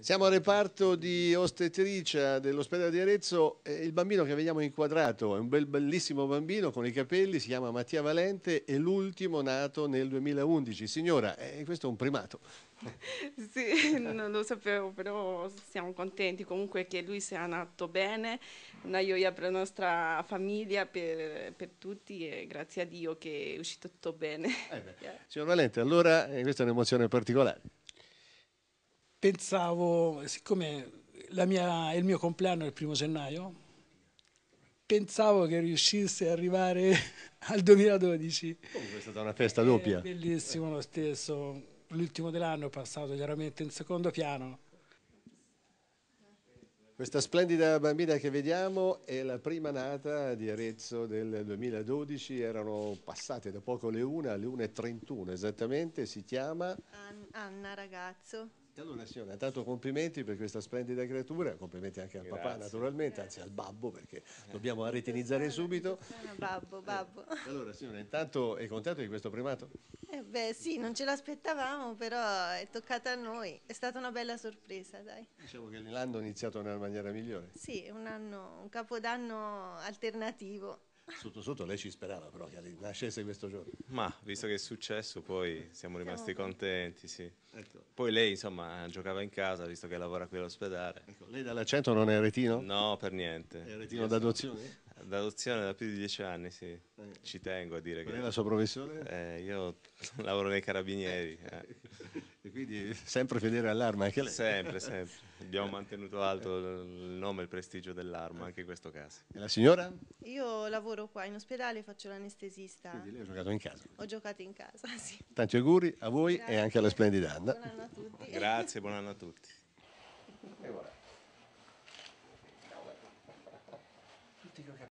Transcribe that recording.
Siamo al reparto di ostetricia dell'ospedale di Arezzo e il bambino che vediamo inquadrato è un bel bellissimo bambino con i capelli, si chiama Mattia Valente, è l'ultimo nato nel 2011. Signora, eh, questo è un primato. Sì, non lo sapevo, però siamo contenti comunque che lui sia nato bene, una gioia per la nostra famiglia, per, per tutti e grazie a Dio che è uscito tutto bene. Eh Signor Valente, allora eh, questa è un'emozione particolare pensavo, siccome mia, il mio compleanno è il primo gennaio, pensavo che riuscisse ad arrivare al 2012. Comunque è stata una festa eh, doppia. bellissimo lo stesso. L'ultimo dell'anno è passato chiaramente in secondo piano. Questa splendida bambina che vediamo è la prima nata di Arezzo del 2012, erano passate da poco le 1 alle 1.31 esattamente, si chiama... Anna Ragazzo. Allora signora, tanto complimenti per questa splendida creatura, complimenti anche al Grazie. papà naturalmente, anzi al babbo perché dobbiamo aretinizzare subito. Babbo, babbo. Eh, allora signora, intanto è contento di questo primato? Eh beh sì, non ce l'aspettavamo però è toccata a noi, è stata una bella sorpresa dai. Diciamo che l'anno è iniziato nella maniera migliore. Sì, un anno, un capodanno alternativo sotto sotto lei ci sperava però che nascesse questo giorno. Ma visto che è successo poi siamo rimasti siamo... contenti, sì. Ecco. Poi lei insomma giocava in casa visto che lavora qui all'ospedale. Ecco, lei dall'accento non è retino? No, per niente. È retino d'adozione? D'adozione da più di dieci anni, sì. Eh. Ci tengo a dire Qual che... è la sua professione? Eh, io lavoro nei carabinieri. Eh. quindi sempre fedele all'arma anche lei. Sempre, sempre. Abbiamo mantenuto alto il nome e il prestigio dell'arma anche in questo caso. E la signora? Io lavoro qua in ospedale, faccio l'anestesista. Quindi lei ha giocato in casa? Ho giocato in casa, sì. Tanti auguri a voi Grazie. e anche alla splendida Anna. Buon anno a tutti. Grazie, buon anno a tutti. E voilà.